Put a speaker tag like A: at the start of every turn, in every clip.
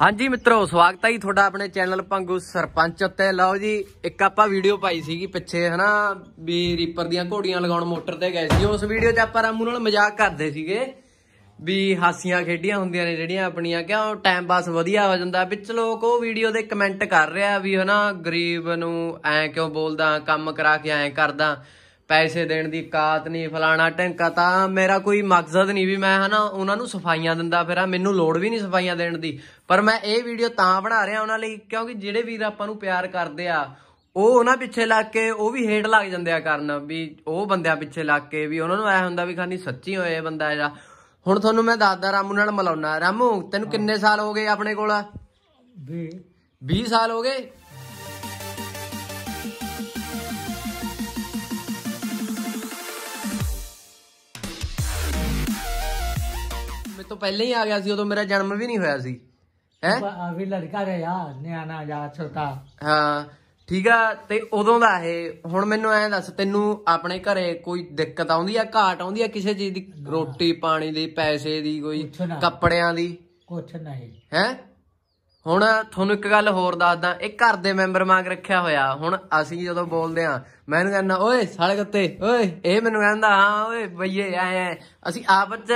A: ਹਾਂਜੀ ਮਿੱਤਰੋ ਸਵਾਗਤ ਹੈ ਜੀ ਤੁਹਾਡਾ ਆਪਣੇ ਚੈਨਲ ਪੰਗੂ ਸਰਪੰਚ ਉੱਤੇ ਲਓ ਜੀ ਇੱਕ ਆਪਾਂ ਵੀਡੀਓ ਪਾਈ ਸੀਗੀ ਪਿੱਛੇ ਹਨਾ ਵੀ ਰੀਪਰ ਦੀਆਂ ਘੋੜੀਆਂ ਲਗਾਉਣ ਮੋਟਰ ਤੇ ਗਏ ਸੀ ਉਸ ਵੀਡੀਓ 'ਚ ਆਪਾਂ ਰਾਮੂ ਨਾਲ ਮਜ਼ਾਕ ਕਰਦੇ ਸੀਗੇ ਵੀ ਹਾਸੀਆਂ ਖੇਡੀਆਂ ਹੁੰਦੀਆਂ ਨੇ ਜਿਹੜੀਆਂ ਆਪਣੀਆਂ ਕਿਉਂ ਟਾਈਮ ਪਾਸ ਵਧੀਆ ਹੋ ਜਾਂਦਾ ਵਿੱਚ ਲੋਕ ਉਹ ਵੀਡੀਓ ਦੇ ਕਮੈਂਟ ਕਰ ਰਿਹਾ ਵੀ ਹਨਾ ਗਰੀਬ ਨੂੰ ਐ ਕਿਉਂ ਬੋਲਦਾ ਕੰਮ ਕਰਾ ਕੇ ਐ ਕਰਦਾ ਪੈਸੇ ਦੇਣ ਦੀ ਕਾਤ ਨਹੀਂ ਫਲਾਣਾ ਢੰਕਾ ਤਾਂ ਮੇਰਾ ਕੋਈ ਮਕਸਦ ਨਹੀਂ ਵੀ ਮੈਂ ਹਨਾ ਉਹਨਾਂ ਨੂੰ ਸਫਾਈਆਂ ਦਿੰਦਾ ਫਿਰ ਆ ਮੈਨੂੰ ਲੋੜ ਵੀ ਨਹੀਂ ਸਫਾਈਆਂ ਦੇਣ ਦੀ ਪਰ ਮੈਂ ਇਹ ਵੀਡੀਓ ਤਾਂ ਬਣਾ ਰਿਹਾ ਉਹਨਾਂ ਲਈ ਕਿਉਂਕਿ ਜਿਹੜੇ ਵੀਰ ਆਪਾਂ ਨੂੰ ਪਿਆਰ ਕਰਦੇ ਆ ਉਹ ਉਹਨਾਂ ਪਿੱਛੇ ਲੱਗ ਕੇ ਉਹ ਵੀ ਹੇਟ ਲੱਗ ਜਾਂਦੇ ਆ ਕਰਨ ਵੀ ਉਹ ਬੰਦਿਆਂ ਪਿੱਛੇ ਲੱਗ ਕੇ ਵੀ ਉਹਨਾਂ ਨੂੰ ਐ ਹੁੰਦਾ ਵੀ ਖਾਨੀ ਸੱਚੀ ਹੋਏ ਬੰਦਾ ਜਿਹੜਾ ਹੁਣ ਤੁਹਾਨੂੰ ਮੈਂ ਦਾਦਾ ਰਾਮੂ ਨਾਲ ਮਿਲਾਉਣਾ ਰਾਮੂ ਤੈਨੂੰ ਕਿੰਨੇ ਸਾਲ ਹੋ ਗਏ ਆਪਣੇ ਕੋਲ 20 20 ਸਾਲ ਹੋ ਗਏ ਤੋਂ ਪਹਿਲਾਂ ਹੀ ਆ ਗਿਆ ਸੀ ਉਦੋਂ ਮੇਰਾ ਜਨਮ ਵੀ ਨਹੀਂ ਹੋਇਆ ਸੀ ਹੈ ਆ ਵੀ ਲੜਕਾ ਰਿਹਾ ਨਿਆਣਾ ਜਾਂ ਛੋਟਾ ਹਾਂ ਠੀਕ ਆ ਤੇ ਉਦੋਂ ਦਾ ਇਹ ਹੁਣ ਮੈਨੂੰ ਐਂ ਦੱਸ ਤੈਨੂੰ ਆਪਣੇ ਘਰੇ ਕੋਈ ਦਿੱਕਤ ਆਉਂਦੀ ਆ ਘਾਟ ਆਉਂਦੀ ਆ ਕਿਸੇ ਚੀਜ਼ ਦੀ ਰੋਟੀ ਪਾਣੀ ਦੀ ਪੈਸੇ ਦੀ ਕੋਈ ਕੱਪੜਿਆਂ ਦੀ ਕੁਛ ਨਹੀਂ ਹੈ ਹੁਣ ਤੁਹਾਨੂੰ ਇੱਕ ਗੱਲ ਹੋਰ ਦੱਸਦਾ ਇਹ ਘਰ ਦੇ ਮੈਂਬਰ ਵਾਂਗ ਰੱਖਿਆ ਹੋਇਆ ਹੁਣ ਅਸੀਂ ਜਦੋਂ ਬੋਲਦੇ ਆ ਮੈਨੂੰ ਕਹਿੰਦਾ ਓਏ ਸਾਲੇ ਕੁੱਤੇ ਓਏ ਇਹ ਮੈਨੂੰ ਕਹਿੰਦਾ ਹਾਂ ਓਏ ਬਈਏ ਆਏ ਅਸੀਂ ਆਪਸ ਚ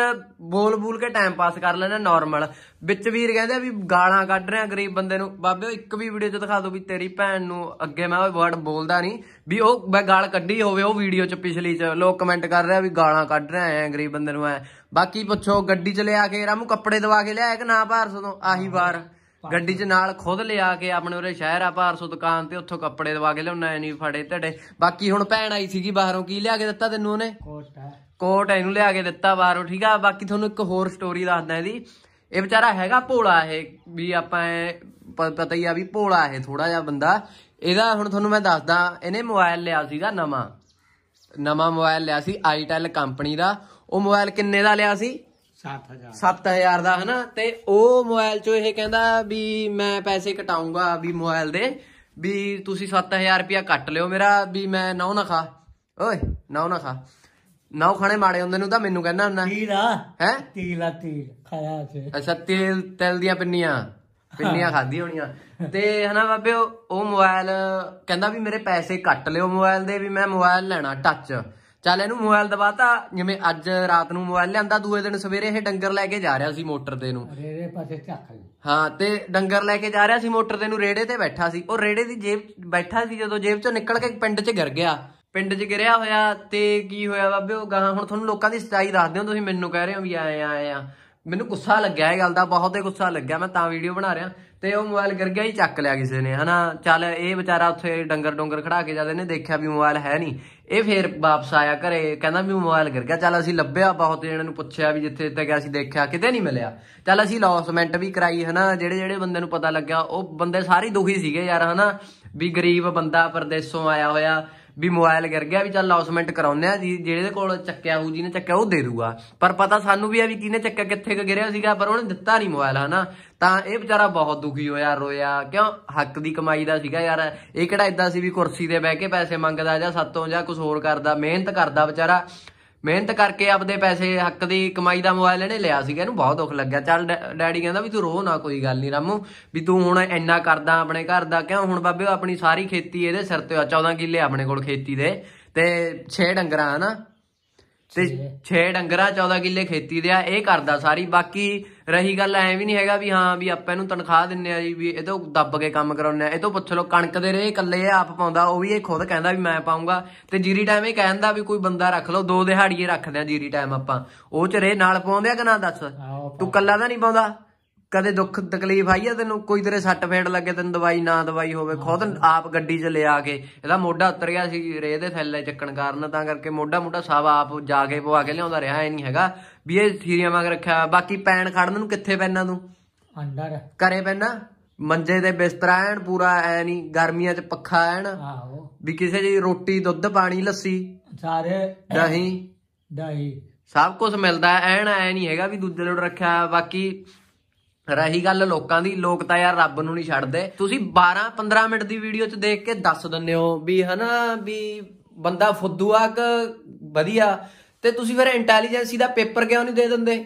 A: ਬੋਲ ਬੂਲ ਕੇ ਟਾਈਮ ਪਾਸ ਕਰ ਲੈਣਾ ਨਾਰਮਲ ਵਿੱਚ ਵੀਰ ਕਹਿੰਦੇ ਵੀ ਗਾਲਾਂ ਕੱਢ ਰਿਹਾ ਗਰੀਬ ਬੰਦੇ ਨੂੰ ਬਾਬੇ ਇੱਕ ਵੀ ਵੀਡੀਓ ਚ ਦਿਖਾ ਦਿਓ ਵੀ ਤੇਰੀ ਭੈਣ ਨੂੰ ਅੱਗੇ ਮੈਂ ਉਹ ਵਰਡ ਬੋਲਦਾ ਨਹੀਂ ਵੀ ਉਹ ਮੈਂ ਗਾਲ ਕੱਢੀ ਹੋਵੇ ਉਹ ਵੀਡੀਓ ਚ ਪਿਛਲੀ ਚ ਲੋਕ ਕਮੈਂਟ ਕਰ ਰਿਹਾ ਵੀ ਗਾਲਾਂ ਕੱਢ ਰਿਹਾ ਐ ਗਰੀਬ ਬੰਦੇ ਨੂੰ ਐ ਬਾਕੀ ਪੁੱਛੋ ਗੱਡੀ ਚ ਲਿਆ ਕੇ ਰਾਮੂ ਕੱਪੜੇ ਦਵਾ ਕੇ ਲਿਆਇਆ ਕਿ ਨਾ ਭਾਰਸ ਤੋਂ ਆਹੀ ਵਾਰ ਗੱਡੀ 'ਚ ਨਾਲ ਖੁਦ ਲਿਆ ਕੇ ਆਪਣੇ ਉਰੇ ਸ਼ਹਿਰ ਆ ਪਾਰਸੋ ਦੁਕਾਨ ਤੇ ਉੱਥੋਂ ਕੱਪੜੇ ਦਵਾ ਕੇ ਲਿਆਉਣਾ ਨਹੀਂ ਫੜੇ ਟੜੇ ਬਾਕੀ ਹੁਣ ਭੈਣ ਆਈ ਸੀਗੀ ਬਾਹਰੋਂ ਕੀ ਲਿਆ ਕੇ ਦਿੱਤਾ ਤੈਨੂੰ ਉਹਨੇ ਕੋਟ ਕੋਟ ਇਹਨੂੰ ਲਿਆ ਕੇ ਦਿੱਤਾ ਬਾਹਰੋਂ ਠੀਕ ਆ ਬਾਕੀ ਤੁਹਾਨੂੰ ਇੱਕ ਹੋਰ ਸਟੋਰੀ ਦੱਸਦਾ ਇਹਦੀ ਇਹ ਵਿਚਾਰਾ ਹੈਗਾ ਭੋਲਾ ਇਹ ਵੀ ਆਪਾਂ ਪਤਾ ਹੀ ਆ ਵੀ ਭੋਲਾ ਇਹ ਥੋੜਾ ਜਿਹਾ ਬੰਦਾ ਇਹਦਾ ਹੁਣ ਤੁਹਾਨੂੰ ਮੈਂ ਦੱਸਦਾ ਇਹਨੇ ਮੋਬਾਈਲ ਲਿਆ ਸੀਗਾ ਨਵਾਂ ਨਵਾਂ ਮੋਬਾਈਲ ਲਿਆ ਸੀ ਆਈਟੈਲ ਕੰਪਨੀ ਦਾ ਉਹ ਮੋਬਾਈਲ ਕਿੰਨੇ ਦਾ ਲਿਆ ਸੀ 7000 7000 ਦਾ ਹਨਾ ਤੇ ਉਹ ਮੋਬਾਈਲ ਚੋਂ ਇਹ ਕਹਿੰਦਾ ਵੀ ਮੈਂ ਪੈਸੇ ਕਟਾਉਂਗਾ ਵੀ ਮੋਬਾਈਲ ਦੇ ਵੀ ਤੁਸੀਂ 7000 ਰੁਪਇਆ ਕੱਟ ਲਿਓ ਮੇਰਾ ਵੀ ਮੈਂ ਨਾਉ ਨਾ ਖਾ ਓਏ ਨਾਉ ਨਾ ਖਾ ਨਾਉ ਖਾਣੇ ਮਾੜੇ ਹੁੰਦੇ ਨੂੰ ਤਾਂ ਮੈਨੂੰ ਕਹਿੰਦਾ ਹੁੰਦਾ ਤੀਲ ਆ ਹੈ ਤੀਲ ਆ ਤੀਲ ਖਾਇਆ ਸੀ ਅੱਛਾ ਤੇਲ ਤੇਲ ਦੀਆਂ ਪਿੰਨੀਆਂ ਪਿੰਨੀਆਂ ਖਾਦੀ ਹੋਣੀਆਂ ਤੇ ਹਨਾ ਬਾਬੇ ਉਹ ਮੋਬਾਈਲ ਕਹਿੰਦਾ ਵੀ ਮੇਰੇ ਪੈਸੇ ਕੱਟ ਲਿਓ ਮੋਬਾਈਲ ਦੇ ਵੀ ਮੈਂ ਮੋਬਾਈਲ ਲੈਣਾ ਟੱਚ ਚੱਲ ਇਹਨੂੰ ਮੋਬਾਈਲ ਦਵਾਤਾ ਜਿਵੇਂ ਅੱਜ ਰਾਤ ਨੂੰ ਮੋਬਾਈਲ ਲਿਆਂਦਾ ਦੂਏ ਦਿਨ ਸਵੇਰੇ ਇਹ ਡੰਗਰ ਲੈ ਕੇ ਜਾ ਰਿਹਾ ਸੀ ਮੋਟਰ ਤੇ ਨੂੰ ਰੇੜੇ ਪਾਸੇ ਝੱਕ ਲਈ ਹਾਂ ਤੇ ਡੰਗਰ ਲੈ ਕੇ ਜਾ ਰਿਹਾ ਸੀ ਮੋਟਰ ਤੇ ਨੂੰ ਰੇੜੇ ਤੇ ਬੈਠਾ ਸੀ ਉਹ ਰੇੜੇ ਦੀ ਜੇਬ ਬੈਠਾ ਸੀ ਜਦੋਂ ਜੇਬ ਚੋਂ ਨਿਕਲ ਕੇ ਪਿੰਡ 'ਚ ਗਿਰ ਗਿਆ ਪਿੰਡ 'ਚ ਗਿਰਿਆ ਹੋਇਆ ਤੇ ਕੀ ਹੋਇਆ ਬਾਬੇ ਉਹ ਗਾਂ ਹੁਣ ਤੁਹਾਨੂੰ ਲੋਕਾਂ ਦੀ ਸਚਾਈ ਦੱਸਦੇ ਹੋ ਤੁਸੀਂ ਮੈਨੂੰ ਕਹਿ ਰਹੇ ਹੋ ਵੀ ਆਏ ਆਏ ਆ ਮੈਨੂੰ ਗੁੱਸਾ ਲੱਗਿਆ ਇਹ ਗੱਲ ਦਾ ਬਹੁਤ ਹੀ ਗੁੱਸਾ ਲੱਗਿਆ ਮੈਂ ਤਾਂ ਵੀਡੀਓ ਬਣਾ ਰਿਹਾ ਤੇ ਉਹ ਮੋਬਾਈਲ ਗਿਰ ਗਿਆ ਹੀ ਚੱਕ ਲਿਆ ਕਿਸੇ ਨੇ ਹਨਾ ਚੱਲ ਇਹ ਵਿਚਾਰਾ ਉੱਥੇ ਡੰਗਰ ਡੰਗਰ ਖੜਾ ਕੇ ਜਾਂਦੇ ਨੇ ਦੇਖਿਆ ਵੀ ਮੋਬਾਈਲ ਹੈ ਨਹੀਂ ਇਹ ਫੇਰ ਵਾਪਸ ਆਇਆ ਘਰੇ ਕਹਿੰਦਾ ਵੀ ਮੋਬਾਈਲ ਗਿਰ ਗਿਆ ਚੱਲ ਅਸੀਂ ਲੱਭਿਆ ਬਹੁਤ ਜਣਾਂ ਨੂੰ ਪੁੱਛਿਆ ਵੀ ਜਿੱਥੇ ਜਿੱਥੇ ਗਿਆ ਸੀ ਦੇਖਿਆ ਕਿਤੇ ਨਹੀਂ ਮਿਲਿਆ ਚੱਲ ਅਸੀਂ ਲੌਸਮੈਂਟ ਵੀ ਕਰਾਈ ਹਨਾ ਜਿਹੜੇ ਜਿਹੜੇ ਬੰਦੇ ਨੂੰ ਪਤਾ ਲੱਗਿਆ ਉਹ ਬੰਦੇ ਸਾਰੇ ਦੁਖੀ ਸੀਗੇ ਯਾਰ ਹਨਾ ਵੀ ਗਰੀਬ ਬੰਦਾ ਪਰਦੇਸੋਂ ਆਇਆ ਹੋਇਆ ਵੀ ਮੋਬਾਈਲ ਗਿਰ ਗਿਆ ਵੀ ਚੱਲ ਆਸਮੈਂਟ ਕਰਾਉਂਦੇ ਆ ਜੀ ਜਿਹੜੇ ਦੇ ਕੋਲ ਚੱਕਿਆ ਹੋਊ ਜੀ ਨੇ ਚੱਕਿਆ ਉਹ ਦੇ ਦੂਗਾ ਪਰ ਪਤਾ ਸਾਨੂੰ ਵੀ ਆ ਵੀ ਕਿਹਨੇ ਚੱਕਿਆ ਕਿੱਥੇ ਕ ਗਿਰਿਆ ਸੀਗਾ ਪਰ ਉਹਨੇ ਦਿੱਤਾ ਨਹੀਂ ਮੋਬਾਈਲ ਹਨਾ ਤਾਂ ਇਹ ਵਿਚਾਰਾ ਬਹੁਤ ਦੁਖੀ ਹੋਇਆ ਰੋਇਆ ਕਿਉਂ ਹੱਕ ਦੀ ਕਮਾਈ ਦਾ ਸੀਗਾ ਯਾਰ ਇਹ ਕਿਹੜਾ ਇਦਾਂ ਸੀ ਵੀ ਕੁਰਸੀ ਤੇ ਬਹਿ ਕੇ ਪੈਸੇ ਮੰਗਦਾ ਜਾਂ ਸੱਤੋਂ ਜਾਂ ਕੁਝ ਹੋਰ ਕਰਦਾ ਮਿਹਨਤ ਕਰਦਾ ਵਿਚਾਰਾ ਮਿਹਨਤ ਕਰਕੇ ਆਪਦੇ ਪੈਸੇ ਹੱਕ ਦੀ ਕਮਾਈ ਦਾ ਮੋਬਾਈਲ ਇਹਨੇ ਲਿਆ ਸੀਗਾ ਇਹਨੂੰ ਬਹੁਤ ਦੁੱਖ ਲੱਗਿਆ ਚੱਲ ਡੈਡੀ ਕਹਿੰਦਾ ਵੀ ਤੂੰ ਰੋ ਨਾ ਕੋਈ ਗੱਲ ਨਹੀਂ ਰਾਮੂ ਵੀ ਤੂੰ ਹੁਣ ਇੰਨਾ ਕਰਦਾ ਆਪਣੇ ਘਰ ਦਾ ਕਿਉਂ ਹੁਣ ਬਾਬੇ ਆਪਣੀ ਸਾਰੀ ਖੇਤੀ ਇਹਦੇ ਸਿਰ ਤੇ ਆ 14 ਕਿੱਲੇ ਆਪਣੇ ਕੋਲ ਖੇਤੀ ਦੇ ਤੇ 6 ਡੰਗਰਾਂ ਹਨਾ ਤੇ 6 ਡੰਗਰਾ 14 ਕਿੱਲੇ ਖੇਤੀ ਦੇ ਆ ਇਹ ਕਰਦਾ ਸਾਰੀ ਬਾਕੀ ਰਹੀ ਗੱਲ ਐ ਵੀ ਨਹੀਂ ਹੈਗਾ ਵੀ ਹਾਂ ਵੀ ਆਪਾਂ ਇਹਨੂੰ ਤਨਖਾਹ ਦਿੰਨੇ ਆ ਜੀ ਵੀ ਇਹ ਤੋਂ ਦੱਬ ਕੇ ਕੰਮ ਕਰਾਉਂਦੇ ਆ ਇਹ ਤੋਂ ਪੁੱਛ ਲੋ ਕਣਕ ਦੇ ਰੇ ਇਕੱਲੇ ਆ ਆਪ ਪਾਉਂਦਾ ਉਹ ਵੀ ਇਹ ਖੁਦ ਕਹਿੰਦਾ ਵੀ ਮੈਂ ਪਾਉਂਗਾ ਤੇ ਜੀਰੀ ਟਾਈਮ ਇਹ ਕਹਿੰਦਾ ਵੀ ਕੋਈ ਬੰਦਾ ਰੱਖ ਲਓ ਦੋ ਦਿਹਾੜੀਏ ਰੱਖਦੇ ਆ ਜੀਰੀ ਟਾਈਮ ਆਪਾਂ ਉਹ ਚ ਰੇ ਨਾਲ ਪਾਉਂਦੇ ਆ ਕਿ ਨਾ ਦੱਸ ਤੂੰ ਕੱਲਾ ਤਾਂ ਨਹੀਂ ਪਾਉਂਦਾ ਕਦੇ ਦੁੱਖ ਤਕਲੀਫ ਆਈ ਆ ਤੈਨੂੰ ਕੋਈ ਤੇਰੇ ਸੱਟ ਫੇੜ ਲੱਗੇ ਤੈਨੂੰ ਦਵਾਈ ਨਾ ਦਵਾਈ ਹੋਵੇ ਖੁਦ ਆਪ ਗੱਡੀ 'ਚ ਲਿਆ ਕੇ ਇਹਦਾ ਮੋਢਾ ਉਤਰ ਗਿਆ ਸੀ ਰੇਹ ਦੇ ਥੱਲੇ ਚੱਕਣ ਕਾਰਨ ਤਾਂ ਕਰਕੇ ਮੋਢਾ ਮੋਢਾ ਸਭ ਆਪ ਜਾ ਕੇ ਪਵਾ ਕੇ ਲਿਆਉਂਦਾ ਰਿਹਾ ਐ ਨਹੀਂ ਹੈਗਾ ਵੀ ਇਹ ਥੀਰੀਆਂ ਵਾਂਗ ਰੱਖਿਆ ਬਾਕੀ ਪੈਣ ਖੜਨ ਨੂੰ ਕਿੱਥੇ ਪੈਣਾ ਤੂੰ ਅੰਡਰ ਕਰੇ ਪੈਣਾ ਮੰਜੇ ਦੇ ਬਿਸਤਰਾ ਐਨ ਪੂਰਾ ਐ ਨਹੀਂ ਗਰਮੀਆਂ 'ਚ ਪੱਖਾ ਐਨ ਆਹੋ ਵੀ ਕਿਸੇ ਜੀ ਰੋਟੀ ਦੁੱਧ ਪਾਣੀ ਲੱਸੀ ਸਾਰੇ ਦਹੀਂ ਦਹੀਂ ਸਭ ਕੁਝ ਮਿਲਦਾ ਐਨ ਐ ਨਹੀਂ ਹੈਗਾ ਵੀ ਦੂਜੇ ਲੋੜ ਰੱਖਿਆ ਬਾਕੀ ਰਹੀ ਗੱਲ ਲੋਕਾਂ ਦੀ ਲੋਕ ਤਾਂ ਯਾਰ ਰੱਬ ਨੂੰ ਨਹੀਂ ਛੱਡਦੇ ਤੁਸੀਂ 12 15 ਮਿੰਟ ਦੀ ਵੀਡੀਓ 'ਚ ਦੇਖ ਕੇ ਦੱਸ ਦਿੰਦੇ ਹੋ ਵੀ ਹਨਾ ਵੀ ਬੰਦਾ ਫੁੱਦੂ ਆ ਕਿ ਵਧੀਆ ਤੇ ਤੁਸੀਂ ਫਿਰ ਇੰਟੈਲੀਜੈਂਸੀ ਦਾ ਪੇਪਰ ਕਿਉਂ ਨਹੀਂ ਦੇ ਦਿੰਦੇ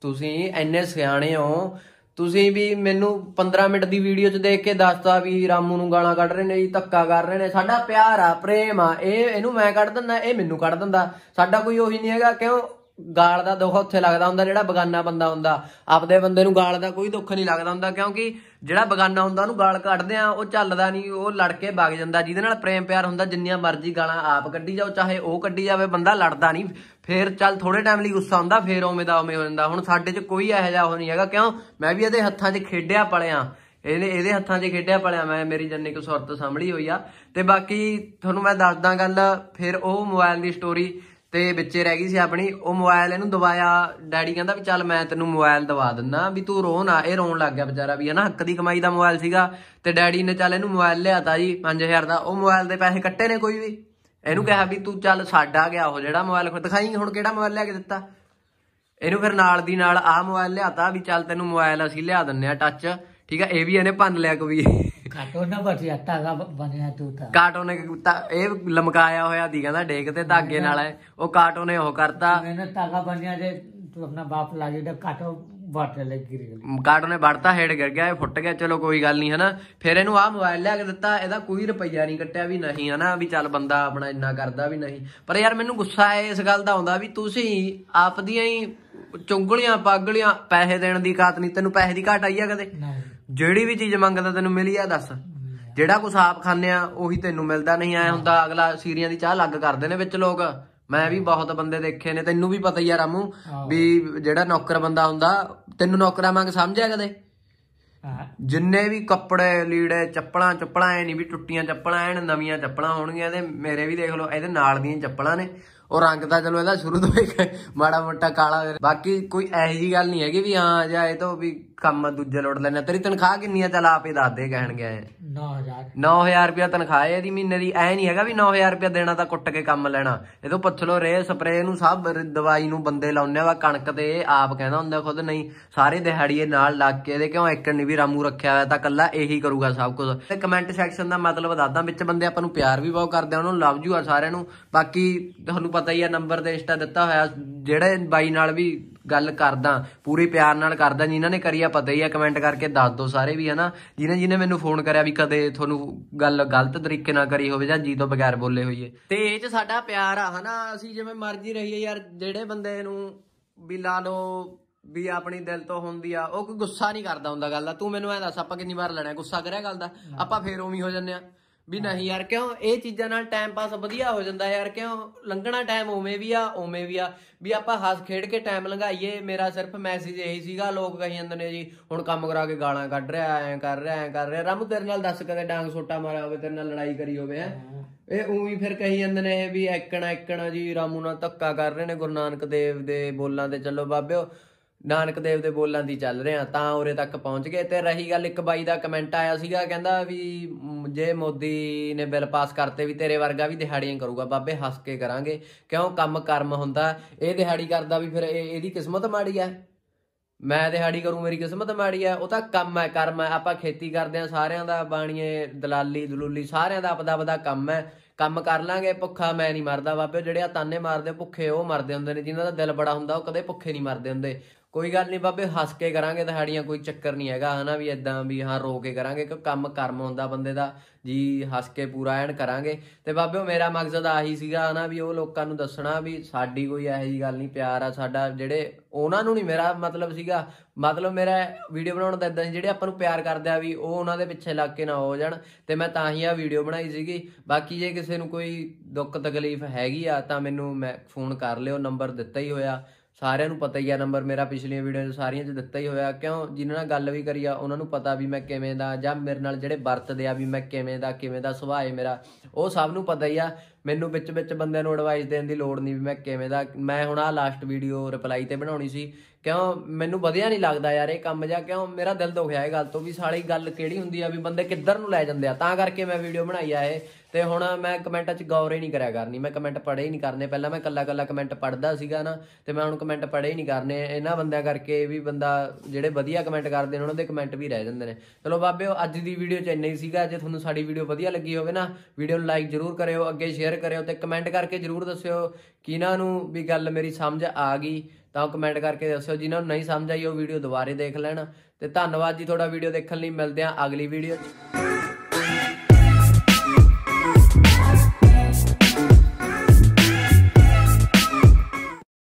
A: ਤੁਸੀਂ ਐਨੇ ਸਿਆਣੇ ਹੋ ਤੁਸੀਂ ਵੀ ਮੈਨੂੰ 15 ਮਿੰਟ ਦੀ ਵੀਡੀਓ 'ਚ ਦੇਖ ਕੇ ਦੱਸਤਾ ਵੀ ਰਾਮੂ ਨੂੰ ਗਾਲਾਂ ਕੱਢ ਰਹੇ ਨੇ ਜੀ ਧੱਕਾ ਕਰ ਰਹੇ ਨੇ ਸਾਡਾ ਪਿਆਰ ਆ ਪ੍ਰੇਮ ਆ ਇਹ ਇਹਨੂੰ ਮੈਂ ਕੱਢ ਦਿੰਦਾ ਇਹ ਮੈਨੂੰ ਕੱਢ ਦਿੰਦਾ ਸਾਡਾ ਕੋਈ ਉਹੀ ਨਹੀਂ ਹੈਗਾ ਕਿਉਂ ਗਾਲ ਦਾ ਦੁੱਖ ਉੱਥੇ ਲੱਗਦਾ ਹੁੰਦਾ ਜਿਹੜਾ ਬਗਾਨਾ ਬੰਦਾ ਹੁੰਦਾ ਆਪਦੇ ਬੰਦੇ ਨੂੰ ਗਾਲ ਦਾ ਕੋਈ ਦੁੱਖ ਨਹੀਂ ਲੱਗਦਾ ਹੁੰਦਾ ਕਿਉਂਕਿ ਜਿਹੜਾ ਬਗਾਨਾ ਹੁੰਦਾ ਉਹਨੂੰ ਗਾਲ ਕੱਢਦੇ ਆ ਉਹ ਚੱਲਦਾ ਨਹੀਂ ਉਹ ਲੜ ਕੇ ਵਗ ਜਾਂਦਾ ਜਿਹਦੇ ਨਾਲ ਪ੍ਰੇਮ ਪਿਆਰ ਹੁੰਦਾ ਜਿੰਨੀਆਂ ਮਰਜ਼ੀ ਗਾਲਾਂ ਆਪ ਕੱਢੀ ਜਾਓ ਚਾਹੇ ਉਹ ਕੱਢੀ ਜਾਵੇ ਬੰਦਾ ਲੜਦਾ ਨਹੀਂ ਫੇਰ ਚੱਲ ਥੋੜੇ ਟਾਈਮ ਲਈ ਗੁੱਸਾ ਹੁੰਦਾ ਫੇਰ ਉਵੇਂ ਦਾ ਉਵੇਂ ਹੋ ਜਾਂਦਾ ਹੁਣ ਸਾਡੇ 'ਚ ਕੋਈ ਇਹੋ ਜਿਹਾ ਉਹ ਨਹੀਂ ਹੈਗਾ ਕਿਉਂ ਮੈਂ ਵੀ ਇਹਦੇ ਹੱਥਾਂ 'ਚ ਖੇਡਿਆ ਪਲਿਆ ਇਹਨੇ ਇਹਦੇ ਹੱਥਾਂ 'ਚ ਖੇਡਿਆ ਪਲਿਆ ਮੈਂ ਮੇਰੀ ਜੰਨੇ ਕੋ ਸੁਰਤ ਸੰਭਲੀ ਹੋਈ ਆ ਤੇ ਬਾਕੀ ਤੁਹਾਨੂੰ ਮੈਂ ਦੱਸਦਾ ਗੱਲ ਫੇਰ ਉਹ ਮੋਬਾਈਲ ਦੀ ਸਟੋਰੀ ਤੇ ਵਿੱਚੇ ਰਹਿ ਗਈ ਸੀ ਆਪਣੀ ਉਹ ਮੋਬਾਈਲ ਇਹਨੂੰ ਦਵਾਇਆ ਡੈਡੀ ਕਹਿੰਦਾ ਵੀ ਚੱਲ ਮੈਂ ਤੈਨੂੰ ਮੋਬਾਈਲ ਦਵਾ ਦਿੰਨਾ ਵੀ ਤੂੰ ਰੋ ਨਾ ਇਹ ਰੋਣ ਲੱਗ ਗਿਆ ਵਿਚਾਰਾ ਵੀ ਹਨਾ ਹੱਕ ਦੀ ਕਮਾਈ ਦਾ ਮੋਬਾਈਲ ਸੀਗਾ ਤੇ ਡੈਡੀ ਨੇ ਚੱਲ ਇਹਨੂੰ ਮੋਬਾਈਲ ਲਿਆਤਾ ਜੀ 5000 ਦਾ ਉਹ ਮੋਬਾਈਲ ਦੇ ਪੈਸੇ ਕੱਟੇ ਨੇ ਕੋਈ ਵੀ ਇਹਨੂੰ ਕਿਹਾ ਵੀ ਤੂੰ ਚੱਲ ਸਾਡਾ ਗਿਆ ਉਹ ਜਿਹੜਾ ਮੋਬਾਈਲ ਖੁਦ ਦਿਖਾਈ ਹੁਣ ਕਿਹੜਾ ਮੋਬਾਈਲ ਲਿਆ ਕੇ ਦਿੱਤਾ ਇਹਨੂੰ ਫਿਰ ਨਾਲ ਦੀ ਨਾਲ ਆ ਮੋਬਾਈਲ ਲਿਆਤਾ ਵੀ ਚੱਲ ਤੈਨੂੰ ਮੋਬਾਈਲ ਅਸੀਂ ਲਿਆ ਦਿੰਨੇ ਆ ਟੱਚ ਠੀਕ ਆ ਇਹ ਵੀ ਇਹਨੇ ਭੰਨ ਲਿਆ ਕੋਈ ਕਾਟੋ ਨਾ ਬਚੀ ਧਾਗਾ ਬੰਨਿਆ ਤੂੰ ਤਾਂ ਨੇ ਤਾਂ ਇਹ ਲਮਕਾਇਆ ਹੋਇਆ ਦੀ ਕਹਿੰਦਾ ਡੇਕ ਤੇ ਧਾਗੇ ਨਾਲ ਉਹ ਕਾਟੋ ਨੇ ਉਹ ਕਰਤਾ ਮੈਨੂੰ ਧਾਗਾ ਬੰਨਿਆ ਦੇ ਤੂੰ ਆਪਣਾ ਬਾਪ ਲਾਗੇ ਦਾ ਕਾਟੋ ਗਿਰ ਕਾਟੋ ਨੇ ਵੜਤਾ ਹੇਡ ਗਿਰ ਗਿਆ ਇਹ ਫੁੱਟ ਗਿਆ ਚਲੋ ਕੋਈ ਗੱਲ ਨਹੀਂ ਹਨਾ ਫਿਰ ਇਹਨੂੰ ਆ ਮੋਬਾਈਲ ਲਿਆ ਕੇ ਦਿੱਤਾ ਇਹਦਾ ਕੋਈ ਰੁਪਈਆ ਨਹੀਂ ਕੱਟਿਆ ਵੀ ਨਹੀਂ ਹਨਾ ਵੀ ਚੱਲ ਬੰਦਾ ਆਪਣਾ ਇੰਨਾ ਕਰਦਾ ਵੀ ਨਹੀਂ ਪਰ ਯਾਰ ਮੈਨੂੰ ਗੁੱਸਾ ਇਸ ਗੱਲ ਦਾ ਆਉਂਦਾ ਵੀ ਤੁਸੀਂ ਆਪਦੀਆਂ ਹੀ ਚੁੰਗਲੀਆਂ ਪਾਗਲੀਆਂ ਪੈਸੇ ਦੇਣ ਦੀ ਕਾਤ ਨਹੀਂ ਤੈਨੂੰ ਪੈਸੇ ਦੀ ਘਾਟ ਆਈ ਆ ਕਦੇ ਨਹੀਂ ਜਿਹੜੀ ਵੀ ਚੀਜ਼ ਮੰਗਦਾ ਤੈਨੂੰ ਮਿਲੀ ਆ ਦੱਸ ਜਿਹੜਾ ਕੋ ਆਪ ਖਾਣੇ ਆ ਉਹੀ ਤੈਨੂੰ ਮਿਲਦਾ ਨਹੀਂ ਆਇਆ ਹੁੰਦਾ ਅਗਲਾ ਸੀਰੀਆਂ ਦੀ ਚਾਹ ਲੱਗ ਕਰਦੇ ਨੇ ਵਿੱਚ ਲੋਕ ਮੈਂ ਵੀ ਬਹੁਤ ਬੰਦੇ ਦੇਖੇ ਨੇ ਤੈਨੂੰ ਵੀ ਪਤਾ ਹੀ ਆ ਰਾਮੂ ਵੀ ਜਿਹੜਾ ਨੌਕਰ ਬੰਦਾ ਹੁੰਦਾ ਤੈਨੂੰ ਨੌਕਰਾਂ ਮੰਗ ਸਮਝਿਆ ਕਦੇ ਜਿੰਨੇ ਵੀ ਕੱਪੜੇ ਲੀੜੇ ਚੱਪਲਾਂ ਚੱਪਲਾਂ ਐ ਨਹੀਂ ਵੀ ਟੁੱਟੀਆਂ ਚੱਪਲਾਂ ਐਣ ਨਵੀਆਂ ਚੱਪਲਾਂ ਹੋਣਗੀਆਂ ਤੇ ਮੇਰੇ ਵੀ ਦੇਖ ਲਓ ਇਹਦੇ ਨਾਲ ਦੀਆਂ ਚੱਪਲਾਂ ਨੇ ਉਹ ਰੰਗ ਤਾਂ ਚਲੋ ਇਹਦਾ ਸ਼ੁਰੂ ਤੋਂ ਹੀ ਮਾੜਾ ਮੋਟਾ ਕਾਲਾ ਬਾਕੀ ਕੋਈ ਐਹੀ ਗੱਲ ਨਹੀਂ ਹੈਗੀ ਵੀ ਹਾਂ ਜਾਂ ਇਹ ਤੋਂ ਵੀ ਕੰਮ ਦੂਜੇ ਲੋੜ ਲੈਣਾ ਤੇਰੀ ਤਨਖਾਹ ਕਿੰਨੀ ਆ ਚਲ ਆਪੇ ਦੱਸ ਦੇ ਕਹਿਣਗੇ ਐ 9000 9000 ਰੁਪਿਆ ਤਨਖਾਹ ਹੈ ਇਹਦੀ ਮਹੀਨੇ ਦੀ ਐ ਨਹੀਂ ਹੈਗਾ ਵੀ 9000 ਰੁਪਿਆ ਦੇਣਾ ਤਾਂ ਕੁੱਟ ਕੇ ਕੰਮ ਲੈਣਾ ਇਹ ਤੋਂ ਪੁੱਛ ਲੋ ਰੇ ਸਪਰੇ ਨੂੰ ਸਭ ਦਵਾਈ ਨੂੰ ਬੰਦੇ ਲਾਉਂਦੇ ਵਾ ਕਣਕ ਤੇ ਆਪ ਕਹਿੰਦਾ ਹੁੰਦਾ ਖੁਦ ਨਹੀਂ ਸਾਰੇ ਦਿਹਾੜੀਏ ਨਾਲ ਲੱਗ ਕੇ ਇਹਦੇ ਕਿਉਂ ਇੱਕ ਨਹੀਂ ਵੀ ਰਾਮੂ ਰੱਖਿਆ ਹੋਇਆ ਤਾਂ ਕੱਲਾ ਇਹੀ ਕਰੂਗਾ ਸਭ ਕੁਝ ਤੇ ਕਮੈਂਟ ਸੈਕਸ਼ਨ ਦਾ ਮਤਲਬ ਦੱਸਦਾ ਵਿੱਚ ਬੰਦੇ ਆਪਾਂ ਨੂੰ ਪਿਆਰ ਵੀ ਬਹੁਤ ਕਰਦੇ ਆ ਉਹਨੂੰ ਲਵ ਯੂ ਆ ਸਾਰਿਆਂ ਨੂੰ ਬਾਕੀ ਤੁਹਾਨੂੰ ਪਤਾ ਹੀ ਆ ਨੰਬਰ ਤੇ ਇਸ਼ਟਾ ਦਿੱਤਾ ਹੋਇਆ ਜਿਹੜੇ ਬਾਈ ਨਾਲ ਵੀ ਗੱਲ ਕਰਦਾ ਪੂਰੇ ਪਿਆਰ ਨਾਲ ਕਰਦਾ ਜਿਨ੍ਹਾਂ ਨੇ ਕਰੀ ਆ ਪਤਾ ਹੀ ਆ ਕਮੈਂਟ ਕਰਕੇ ਦੱਸ ਦਿਓ ਸਾਰੇ ਵੀ ਹਨਾ ਜਿਨ੍ਹਾਂ ਜਿਨ੍ਹਾਂ ਮੈਨੂੰ ਫੋਨ ਕਰਿਆ ਵੀ ਕਦੇ ਤੁਹਾਨੂੰ ਗੱਲ ਗਲਤ ਤਰੀਕੇ ਨਾਲ ਕਰੀ ਹੋਵੇ ਜਾਂ ਜੀ ਤੋਂ ਬਗੈਰ ਬੋਲੇ ਹੋਈਏ ਤੇ ਇਹ ਚ ਸਾਡਾ ਪਿਆਰ ਆ ਹਨਾ ਅਸੀਂ ਜਿਵੇਂ ਮਰਜ਼ੀ ਰਹੀਏ ਯਾਰ ਜਿਹੜੇ ਬੰਦੇ ਨੂੰ ਵੀ ਲਾ ਲੋ ਵੀ ਆਪਣੀ ਦਿਲ ਤੋਂ ਹੁੰਦੀ ਆ ਉਹ ਕੋਈ ਗੁੱਸਾ ਨਹੀਂ ਕਰਦਾ ਹੁੰਦਾ ਗੱਲ ਦਾ ਤੂੰ ਮੈਨੂੰ ਐ ਦੱਸ ਆਪਾਂ ਕਿੰਨੀ ਵਾਰ ਲੜਿਆ ਗੁੱਸਾ ਕਰਿਆ ਗੱਲ ਦਾ ਆਪਾਂ ਫੇਰ ਉਵੇਂ ਹੀ ਹੋ ਜੰਨੇ ਆ ਵੀ ਨਹੀਂ ਯਾਰ ਕਿਉਂ ਇਹ ਚੀਜ਼ਾਂ ਨਾਲ ਟਾਈਮ ਪਾਸ ਵਧੀਆ ਹੋ ਜਾਂਦਾ ਯਾਰ ਕਿਉਂ ਲੰਘਣਾ ਟਾਈਮ ਓਵੇਂ ਵੀ ਆ ਓਵੇਂ ਵੀ ਆ ਵੀ ਆਪਾਂ ਹੱਸ ਖੇਡ ਕੇ ਟਾਈਮ ਲੰਘਾਈਏ ਮੇਰਾ ਸਿਰਫ ਮੈਸੇਜ ਇਹੀ ਸੀਗਾ ਲੋਕ ਕਹੀ ਜਾਂਦੇ ਨੇ ਜੀ ਹੁਣ ਕੰਮ ਕਰਾ ਕੇ ਗਾਲਾਂ ਕੱਢ ਰਿਹਾ ਐ ਕਰ ਰਿਹਾ ਐ ਕਰ ਰਿਹਾ ਰਾਮੂ ਤੇਰੇ ਨਾਲ ਦੱਸ ਕਦੇ ਡਾਂਗ ਸੋਟਾ ਮਾਰਿਆ ਹੋਵੇ ਤੇਰੇ ਨਾਲ ਲੜਾਈ ਕਰੀ ਹੋਵੇ ਐ ਇਹ ਉਹੀ ਫਿਰ ਕਹੀ ਜਾਂਦੇ ਨੇ ਵੀ ਇੱਕਣਾ ਇੱਕਣਾ ਜੀ ਰਾਮੂ ਨਾਲ ਧੱਕਾ ਕਰ ਰਹੇ ਨੇ ਗੁਰੂ ਨਾਨਕ ਦੇਵ ਦੇ ਬੋਲਾਂ ਤੇ ਚੱਲੋ ਬਾਬਿਓ ਨਾਨਕ ਦੇਵ ਦੇ ਬੋਲਾਂ ਦੀ ਚੱਲ ਰਹੇ ਆ ਤਾਂ ਉਰੇ ਤੱਕ ਪਹੁੰਚ ਗਏ ਤੇ ਰਹੀ ਗੱਲ ਇੱਕ ਬਾਈ ਦਾ ਕਮੈਂਟ ਆਇਆ ਸੀਗਾ ਕਹਿੰਦਾ ਵੀ ਜੇ ਮੋਦੀ ਨੇ ਬਿੱਲ ਪਾਸ ਕਰਤੇ ਵੀ ਤੇਰੇ ਵਰਗਾ ਵੀ ਦਿਹਾੜੀਆਂ ਕਰੂਗਾ ਬਾਬੇ ਹੱਸ ਕੇ ਕਰਾਂਗੇ ਕਿਉਂ ਕੰਮ ਕਰਮ ਹੁੰਦਾ ਇਹ ਦਿਹਾੜੀ ਕਰਦਾ ਵੀ ਫਿਰ ਇਹਦੀ ਕਿਸਮਤ ਮਾੜੀ ਆ ਮੈਂ ਦਿਹਾੜੀ ਕਰੂੰ ਮੇਰੀ ਕਿਸਮਤ ਮਾੜੀ ਆ ਉਹ ਤਾਂ ਕੰਮ ਹੈ ਕਰਮ ਹੈ ਆਪਾਂ ਖੇਤੀ ਕਰਦੇ ਆ ਸਾਰਿਆਂ ਦਾ ਬਾਣੀਏ ਦਲਾਲੀ ਦਲੂਲੀ ਸਾਰਿਆਂ ਦਾ ਆਪਦਾ ਆਪਦਾ ਕੰਮ ਹੈ ਕੰਮ ਕਰ ਲਾਂਗੇ ਭੁੱਖਾ ਮੈਂ ਨਹੀਂ ਮਰਦਾ ਬਾਬੇ ਜਿਹੜੇ ਆ ਤਾਨੇ ਮਾਰਦੇ ਭੁੱਖੇ ਉਹ ਮਰਦੇ ਹੁੰਦੇ ਨੇ ਜਿਨ੍ਹਾਂ ਦਾ ਦਿਲ ਬੜਾ ਹੁੰਦਾ ਉਹ ਕਦੇ ਭੁੱਖੇ ਨਹੀਂ ਮਰਦੇ ਹੁੰਦੇ ਕੋਈ ਗੱਲ ਨਹੀਂ ਬਾਬੇ ਹੱਸ ਕੇ ਕਰਾਂਗੇ ਦਿਹਾੜੀਆਂ ਕੋਈ ਚੱਕਰ ਨਹੀਂ ਹੈਗਾ ਹਨਾ ਵੀ ਇਦਾਂ ਵੀ ਹਾਂ ਰੋ ਕੇ ਕਰਾਂਗੇ ਕਿ ਕੰਮ ਕਰਮ ਹੁੰਦਾ ਬੰਦੇ ਦਾ ਜੀ ਹੱਸ ਕੇ ਪੂਰਾ ਐਨ ਕਰਾਂਗੇ ਤੇ ਬਾਬੇ ਮੇਰਾ ਮਕਸਦ ਆਹੀ ਸੀਗਾ ਹਨਾ ਵੀ ਉਹ ਲੋਕਾਂ ਨੂੰ ਦੱਸਣਾ ਵੀ ਸਾਡੀ ਕੋਈ ਇਹੋ ਜੀ ਗੱਲ ਨਹੀਂ ਪਿਆਰ ਆ ਸਾਡਾ ਜਿਹੜੇ ਉਹਨਾਂ ਨੂੰ ਨਹੀਂ ਮੇਰਾ ਮਤਲਬ ਸੀਗਾ ਮਤਲਬ ਮੇਰਾ ਵੀਡੀਓ ਬਣਾਉਣ ਦਾ ਇਦਾਂ ਜਿਹੜੇ ਆਪਾਂ ਨੂੰ ਪਿਆਰ ਕਰਦੇ ਆ ਵੀ ਉਹ ਉਹਨਾਂ ਦੇ ਪਿੱਛੇ ਲੱਗ ਕੇ ਨਾ ਹੋ ਜਾਣ ਤੇ ਮੈਂ ਤਾਂ ਹੀ ਆ ਵੀਡੀਓ ਬਣਾਈ ਸੀਗੀ ਬਾਕੀ ਜੇ ਕਿਸੇ ਨੂੰ ਕੋਈ ਦੁੱਖ ਤਕਲੀਫ ਹੈਗੀ ਆ ਤਾਂ ਮੈਨੂੰ ਮੈਂ ਫੋਨ ਕਰ ਲਿਓ ਨੰਬਰ ਦਿੱਤਾ ਹੀ ਹੋਇਆ ਸਾਰਿਆਂ ਨੂੰ ਪਤਾ ਹੀ ਆ ਨੰਬਰ ਮੇਰਾ ਪਿਛਲੀਆਂ ਵੀਡੀਓ 'ਚ ਸਾਰੀਆਂ 'ਚ ਦਿੱਤਾ ਹੀ ਹੋਇਆ ਕਿਉਂ ਜਿਨ੍ਹਾਂ ਨਾਲ ਗੱਲ ਵੀ ਕਰੀ ਆ ਉਹਨਾਂ ਨੂੰ ਪਤਾ ਵੀ ਮੈਂ ਕਿਵੇਂ ਦਾ ਜਾਂ ਮੇਰੇ ਨਾਲ ਜਿਹੜੇ ਵਰਤਦੇ ਆ ਵੀ ਮੈਂ ਕਿਵੇਂ ਦਾ ਕਿਵੇਂ ਦਾ ਸੁਭਾਅ ਹੈ ਮੇਰਾ ਉਹ ਸਭ ਨੂੰ ਪਤਾ ਹੀ ਆ ਮੈਨੂੰ ਵਿੱਚ ਵਿੱਚ ਬੰਦਿਆਂ ਨੂੰ ਐਡਵਾਈਸ ਦੇਣ ਦੀ ਲੋੜ ਨਹੀਂ ਵੀ ਮੈਂ ਕਿਵੇਂ ਦਾ ਮੈਂ ਹੁਣ ਆ ਲਾਸਟ ਵੀਡੀਓ ਰਿਪਲਾਈ ਤੇ ਬਣਾਉਣੀ ਸੀ ਕਿਉਂ ਮੈਨੂੰ ਵਧੀਆ ਨਹੀਂ ਲੱਗਦਾ ਯਾਰ ਇਹ ਕੰਮ ਜਾਂ ਕਿਉਂ ਮੇਰਾ ਦਿਲ ਦੁਖਿਆ ਇਹ ਗੱਲ ਤੋਂ ਵੀ ਸਾਲੀ ਗੱਲ ਕਿਹੜੀ ਹੁੰਦੀ ਆ ਵੀ ਬੰਦੇ ਕਿੱਧਰ ਨੂੰ ਲੈ ਜਾਂਦੇ ਆ ਤਾਂ ਕਰਕੇ ਮੈਂ ਵੀਡੀਓ ਬਣਾਈ ਆ ਇਹ ਤੇ ਹੁਣ ਮੈਂ ਕਮੈਂਟਾਂ 'ਚ ਗੌਰ ਹੀ ਨਹੀਂ ਕਰਿਆ ਕਰਨੀ ਮੈਂ ਕਮੈਂਟ ਪੜ੍ਹੇ ਹੀ ਨਹੀਂ ਕਰਨੇ ਪਹਿਲਾਂ ਮੈਂ ਕੱਲਾ ਕੱਲਾ ਕਮੈਂਟ ਪੜਦਾ ਸੀਗਾ ਨਾ ਤੇ ਮੈਂ ਹੁਣ ਕਮੈਂਟ ਪੜ੍ਹੇ ਹੀ ਨਹੀਂ ਕਰਨੇ ਇਹਨਾਂ ਬੰਦਿਆਂ ਕਰਕੇ ਵੀ ਬੰਦਾ ਜਿਹੜੇ ਵਧੀਆ ਕਮੈਂਟ ਕਰਦੇ ਨੇ ਉਹਨਾਂ ਦੇ ਕਮੈਂਟ ਵੀ ਰਹਿ ਜਾਂਦੇ ਨੇ ਚਲੋ ਬਾਬਿਓ ਅੱਜ ਦੀ ਵੀਡੀਓ 'ਚ ਇੰਨਾ ਹੀ ਸੀਗਾ ਜੇ ਤੁਹਾਨੂੰ ਸਾਡੀ ਵੀਡੀਓ ਵਧੀਆ ਲੱਗੀ ਹੋਵੇ ਨਾ ਵੀਡੀਓ ਨੂੰ ਲਾਈਕ ਜ਼ਰੂਰ ਕਰਿਓ ਅੱਗੇ ਸ਼ੇਅਰ ਕਰਿਓ ਤੇ ਕਮੈਂਟ ਕਰਕੇ ਜ਼ਰੂਰ ਦੱਸਿਓ ਕਿ ਇਹਨਾਂ ਨੂੰ ਵੀ ਗੱਲ ਮੇਰੀ ਸਮਝ ਆ ਗਈ ਤਾਂ ਕਮੈਂਟ ਕਰਕੇ ਦੱਸਿਓ ਜਿਨ੍ਹਾਂ ਨੂੰ ਨਹੀਂ ਸਮਝ ਆਈ ਉਹ ਵੀਡੀਓ ਦੁਬਾਰੇ ਦੇਖ ਲੈਣ ਤੇ ਧੰਨਵਾਦ ਜੀ ਤੁਹਾਡਾ ਵੀਡੀਓ ਦੇਖਣ ਲਈ ਮਿਲਦੇ ਆਂ ਅਗਲੀ ਵੀਡੀਓ 'ਚ